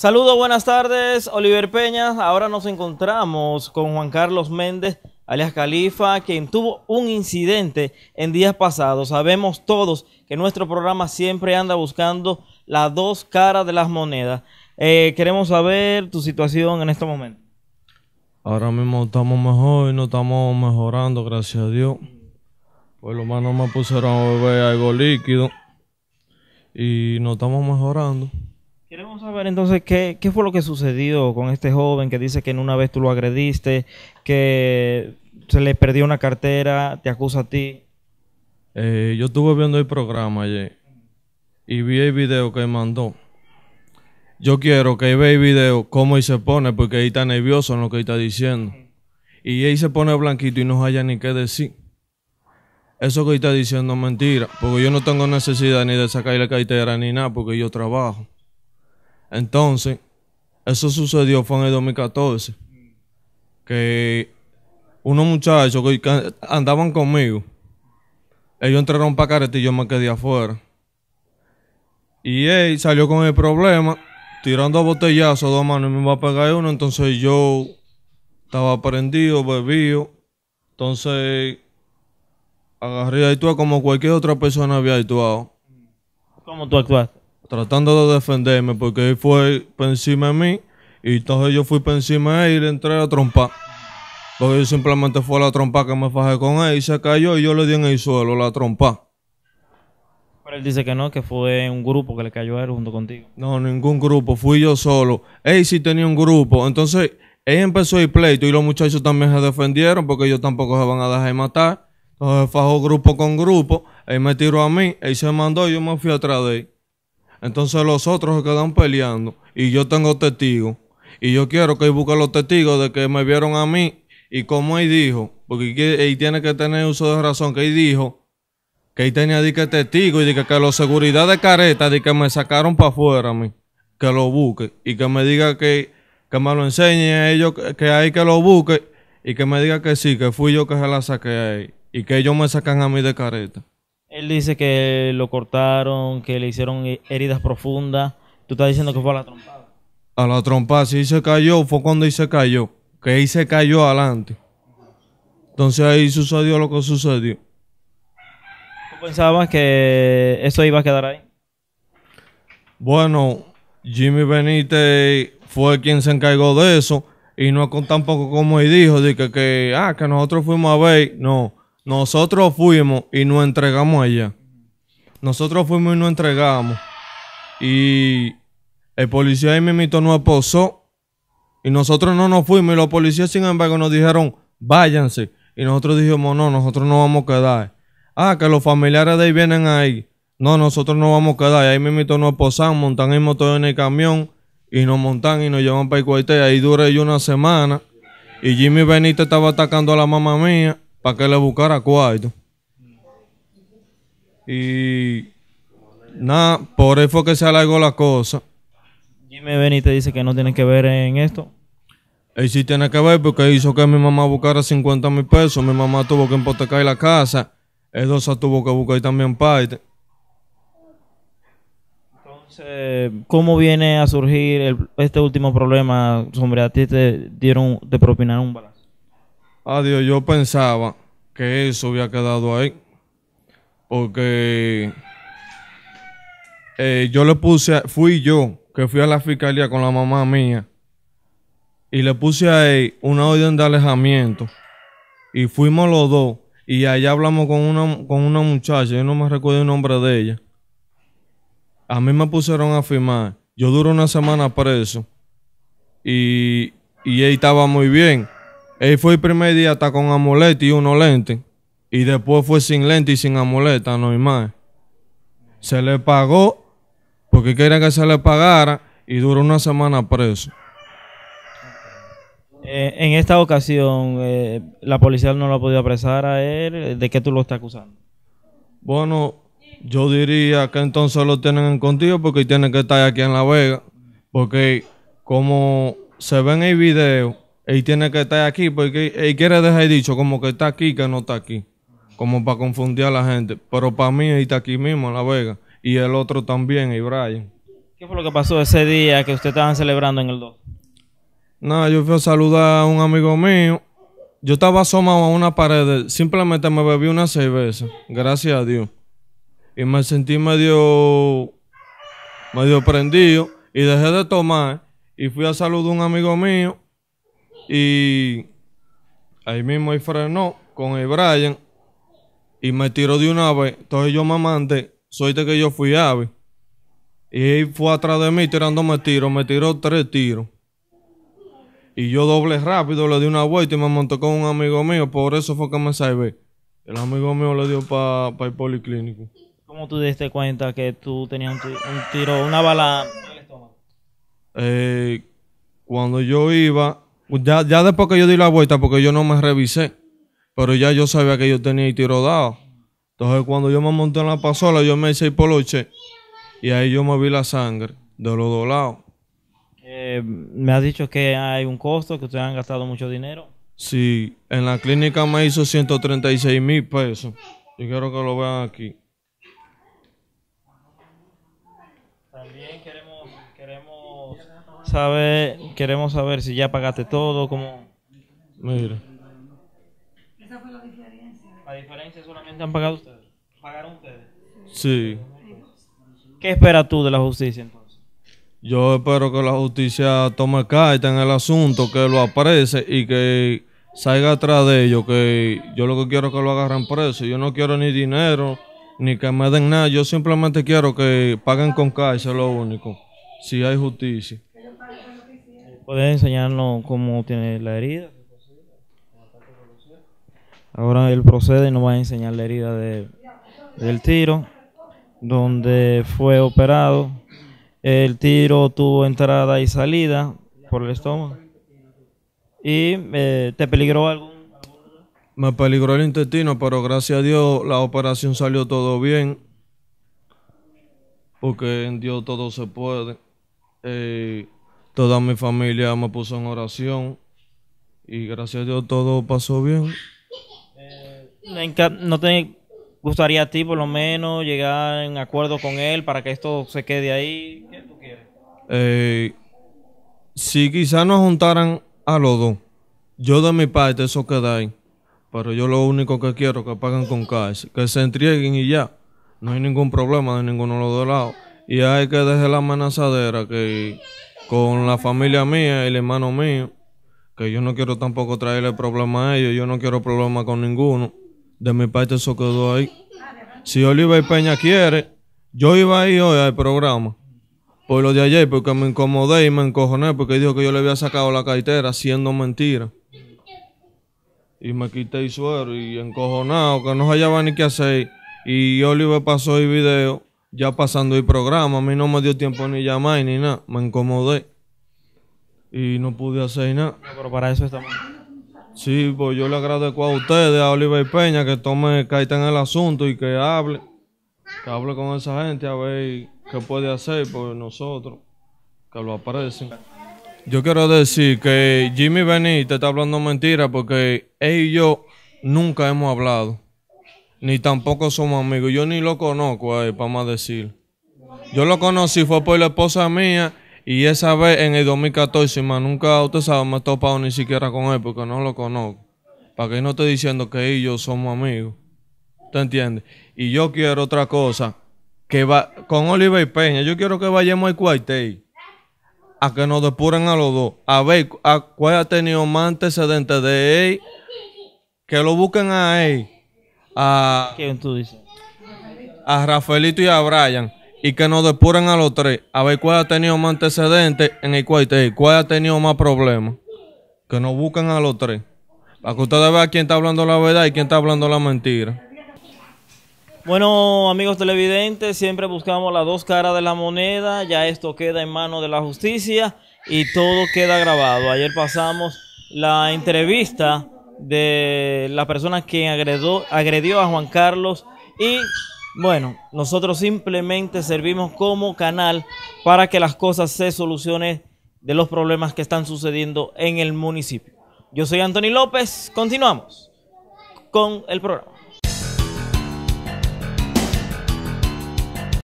Saludos, buenas tardes, Oliver Peña. Ahora nos encontramos con Juan Carlos Méndez, alias Califa, quien tuvo un incidente en días pasados. Sabemos todos que nuestro programa siempre anda buscando las dos caras de las monedas. Eh, queremos saber tu situación en este momento. Ahora mismo estamos mejor y nos estamos mejorando, gracias a Dios. Por lo menos me pusieron a beber algo líquido y nos estamos mejorando. Vamos a ver entonces qué, fue lo que sucedió con este joven que dice que en una vez tú lo agrediste, que se le perdió una cartera, te acusa a ti. Eh, yo estuve viendo el programa ayer y vi el video que mandó. Yo quiero que vea el video cómo él se pone, porque ahí está nervioso en lo que él está diciendo. Y ahí se pone blanquito y no haya ni qué decir. Eso que él está diciendo es mentira, porque yo no tengo necesidad ni de sacar la cartera ni nada, porque yo trabajo. Entonces, eso sucedió fue en el 2014. Que unos muchachos que andaban conmigo, ellos entraron para careta y yo me quedé afuera. Y él salió con el problema, tirando botellazos, dos manos, me va a pegar uno. Entonces yo estaba prendido, bebido. Entonces agarré a actuar como cualquier otra persona había actuado. ¿Cómo tú actuaste? tratando de defenderme porque él fue por encima de mí y entonces yo fui para encima de él y le entré a trompar Entonces simplemente fue la trompa que me fajé con él y se cayó y yo le di en el suelo la trompa. Pero él dice que no, que fue un grupo que le cayó a él junto contigo. No, ningún grupo, fui yo solo. Él sí tenía un grupo, entonces él empezó el pleito y los muchachos también se defendieron porque ellos tampoco se van a dejar matar. Entonces fajó grupo con grupo, él me tiró a mí, él se mandó y yo me fui atrás de él. Entonces los otros se quedan peleando y yo tengo testigos. Y yo quiero que busque los testigos de que me vieron a mí y como él dijo, porque él tiene que tener uso de razón, que él dijo que él tenía de que testigo y que, la los seguridad de careta de que me sacaron para afuera a mí, que lo busque y que me diga que, que me lo enseñe a ellos, que, hay que lo busque y que me diga que sí, que fui yo que se la saqué él, y que ellos me sacan a mí de careta. Él dice que lo cortaron, que le hicieron heridas profundas. Tú estás diciendo que fue a la trompada. A la trompada, sí se cayó, fue cuando ahí se cayó. Que ahí se cayó adelante. Entonces ahí sucedió lo que sucedió. ¿Tú pensabas que eso iba a quedar ahí? Bueno, Jimmy Benítez fue quien se encargó de eso. Y no tampoco como él dijo, de que, que, ah, que nosotros fuimos a ver. No, nosotros fuimos y nos entregamos allá. Nosotros fuimos y nos entregamos. Y el policía ahí mismo nos esposó. Y nosotros no nos fuimos. Y los policías, sin embargo, nos dijeron, váyanse. Y nosotros dijimos, no, nosotros no vamos a quedar. Ah, que los familiares de ahí vienen ahí. No, nosotros no vamos a quedar. Y ahí mismo nos esposamos, montan el motor en el camión. Y nos montan y nos llevan para el cuartel. Ahí duré una semana. Y Jimmy Benítez estaba atacando a la mamá mía para que le buscara cuarto. Y nada, por eso que se alargó la cosa. ven y te dice que no tiene que ver en esto. Él sí tiene que ver porque hizo que mi mamá buscara 50 mil pesos. Mi mamá tuvo que empotecar la casa. Edosa tuvo que buscar también parte. Entonces, ¿cómo viene a surgir este último problema? Sobre a ti te dieron, te propinaron un balance. Adiós, ah, yo pensaba que eso había quedado ahí. Porque eh, yo le puse, fui yo que fui a la fiscalía con la mamá mía y le puse a él una orden de alejamiento. Y fuimos los dos. Y allá hablamos con una, con una muchacha, yo no me recuerdo el nombre de ella. A mí me pusieron a firmar. Yo duré una semana preso. Y, y ella estaba muy bien. Él fue el primer día hasta con amuleta y uno lente. Y después fue sin lente y sin amuleta, no hay más. Se le pagó porque quería que se le pagara y duró una semana preso. Eh, en esta ocasión, eh, la policía no lo ha podido apresar a él. ¿De qué tú lo estás acusando? Bueno, yo diría que entonces lo tienen en contigo porque tiene que estar aquí en La Vega. Porque como se ve en el video, él tiene que estar aquí porque él quiere dejar dicho como que está aquí que no está aquí. Como para confundir a la gente. Pero para mí él está aquí mismo en La Vega. Y el otro también, y ¿Qué fue lo que pasó ese día que usted estaban celebrando en el 2? Nada, yo fui a saludar a un amigo mío. Yo estaba asomado a una pared. Simplemente me bebí una cerveza. Gracias a Dios. Y me sentí medio... medio prendido. Y dejé de tomar. Y fui a saludar a un amigo mío. Y ahí mismo ahí frenó con el Brian y me tiró de una vez. Entonces yo me soy de que yo fui ave. Y él fue atrás de mí tirándome tiro me tiró tres tiros. Y yo doble rápido, le di una vuelta y me montó con un amigo mío, por eso fue que me salvé. El amigo mío le dio para el policlínico. ¿Cómo tú diste cuenta que tú tenías un, tiro, una bala en el estómago? Eh, cuando yo iba ya, después que yo di la vuelta, porque yo no me revisé, pero ya yo sabía que yo tenía el tiro dado. Entonces cuando yo me monté en la pasola, yo me hice el poloche y ahí yo me vi la sangre de los dos lados. Eh, me has dicho que hay un costo, que ustedes han gastado mucho dinero. Sí, en la clínica me hizo 136 mil pesos. Yo quiero que lo vean aquí. También queremos, queremos saber, queremos saber si ya pagaste todo, como... Mira. Esa fue la diferencia. La diferencia solamente han pagado ustedes. Pagaron ustedes. Sí. ¿Qué esperas tú de la justicia entonces? Yo espero que la justicia tome carta en el asunto, que lo aprecie y que salga atrás de ellos, que yo lo que quiero es que lo agarren preso. Yo no quiero ni dinero ni que me den nada. Yo simplemente quiero que paguen con cash, es lo único. Si hay justicia. ¿Puedes enseñarnos cómo tiene la herida? Ahora él procede y nos va a enseñar la herida de, del tiro, donde fue operado. El tiro tuvo entrada y salida por el estómago. ¿Y eh, te peligró algún me peligró el intestino, pero gracias a Dios la operación salió todo bien. Porque en Dios todo se puede. Eh, toda mi familia me puso en oración. Y gracias a Dios todo pasó bien. Eh, ¿No te gustaría a ti por lo menos llegar en acuerdo con él para que esto se quede ahí? ¿Qué tú quieres? Eh, si quizás nos juntaran a los dos, yo de mi parte eso queda ahí. Pero yo lo único que quiero es que paguen con cash, que se entreguen y ya. No hay ningún problema de ninguno de los dos lados. Y hay que dejar la amenazadera que con la familia mía y el hermano mío, que yo no quiero tampoco traerle problema a ellos, yo no quiero problema con ninguno. De mi parte eso quedó ahí. Si Oliver Peña quiere, yo iba ahí hoy al programa por lo de ayer, porque me incomodé y me encojoné, porque dijo que yo le había sacado la cartera siendo mentira y me quité el suero y encojonado, que no hallaba ni qué hacer. Y Oliver pasó el video, ya pasando el programa, a mí no me dio tiempo ni llamar ni nada, me incomodé. Y no pude hacer nada. Pero para eso estamos. Sí, pues yo le agradezco a ustedes, a Oliver Peña, que tome caída en el asunto y que hable. Que hable con esa gente a ver qué puede hacer por nosotros. Que lo aparecen. Yo quiero decir que Jimmy Benítez está hablando mentira porque él y yo nunca hemos hablado. Ni tampoco somos amigos. Yo ni lo conozco a para más decir. Yo lo conocí, fue por la esposa mía. Y esa vez en el 2014, más nunca, usted sabe, me he topado ni siquiera con él porque no lo conozco. Para que no esté diciendo que él y yo somos amigos. ¿Usted entiende? Y yo quiero otra cosa. Que va con Oliver Peña. Yo quiero que vayamos al cuartel a que nos depuren a los dos. A ver, a cuál ha tenido más antecedentes de él. Que lo busquen a él. A, Rafaelito y a Brian. Y que nos depuren a los tres. A ver cuál ha tenido más antecedentes en el cuartel. Cuál ha tenido más problemas. Que nos busquen a los tres. Para que ustedes vean quién está hablando la verdad y quién está hablando la mentira. Bueno, amigos televidentes, siempre buscamos las dos caras de la moneda, ya esto queda en manos de la justicia y todo queda grabado. Ayer pasamos la entrevista de la persona que agredó, agredió a Juan Carlos y bueno, nosotros simplemente servimos como canal para que las cosas se solucionen de los problemas que están sucediendo en el municipio. Yo soy Anthony López, continuamos con el programa.